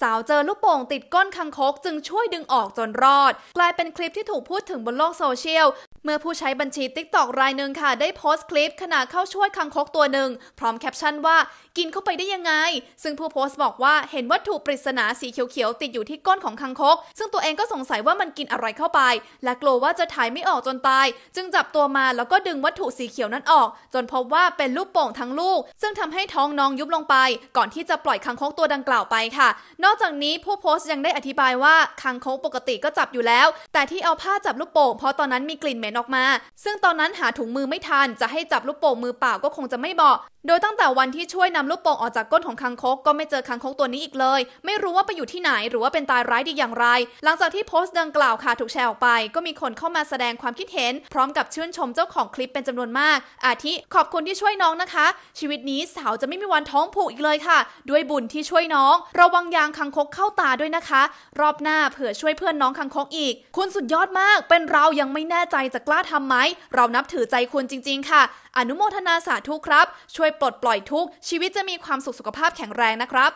สาวเจอลูกโป่งติดก้นคังคกจึงช่วยดึงออกจนรอด กลายเป็นคลิปที่ถูกพูดถึงบนโลกโซเชียลเมื่อผู้ใช้บัญชีติ๊กตอกรายหนึ่งค่ะ ได้โพสต์คลิปขณะเข้าช่วยคังคกตัวหนึ่งพร้อมแคปชั่นว่า กินเข้าไปได้ยังไง ซึ่งผู้โพสต์บอกว่าเห็นวัตถุปริศนาสีเขียวๆติดอยู่ที่ก้นของคังคก ซึ่งตัวเองก็สงสัยว่ามันกินอะไรเข้าไปและกลัวว่าจะถ่ายไม่ออกจนตาย จึงจับตัวมาแล้วก็ดึงวัตถุสีเขียวนั้นออก จนพบว่าเป็นลูกโป่งทั้งลูก ซึ่งทำให้ท้องน้องยุบลงไป ก่อนที่จะปล่อยคังคกตัวดังกล่าวไปค่ะ นอกจากนี้ผู้โพสต์ยังได้อธิบายว่าคังคกปกติก็จับอยู่แล้ว แต่ที่เอาผ้าจับลูกโป่งเพราะตอนนั้นมีกลิ่นเหม็นนออกมาซึ่งตอนนั้นหาถุงมือไม่ทัน จะให้จับลูกโป่งมือเปล่าก็คงจะไม่เหมาะ โดยตั้งแต่วันที่ช่วยนำลูกโป่งออกจากก้นของคังคกก็ไม่เจอคังคกตัวนี้อีกเลย ไม่รู้ว่าไปอยู่ที่ไหนหรือว่าเป็นตายร้ายดีอย่างไร หลังจากที่โพสต์ดังกล่าวค่ะถูกแชร์ออกไปก็มีคนเข้ามาแสดงความคิดเห็นพร้อมกับชื่นชมเจ้าของคลิปเป็นจำนวนมาก อาทิขอบคุณที่ช่วยน้องนะคะ ชีวิตนี้สาวจะไม่มีวันท้องผูกอีกเลยค่ะ ด้วยบุญที่ช่วยน้อง ระวังยางคังคกเข้าตาด้วยนะคะ รอบหน้าเผื่อช่วยเพื่อนน้องคังคกอีกคุณสุดยอดมากเป็นเรายังไม่แน่ใจจากกล้าทำไหม เรานับถือใจคุณจริง ๆ ค่ะ อนุโมทนาสาธุครับ ช่วยปลดปล่อยทุก ชีวิตจะมีความสุขสุขภาพแข็งแรงนะครับ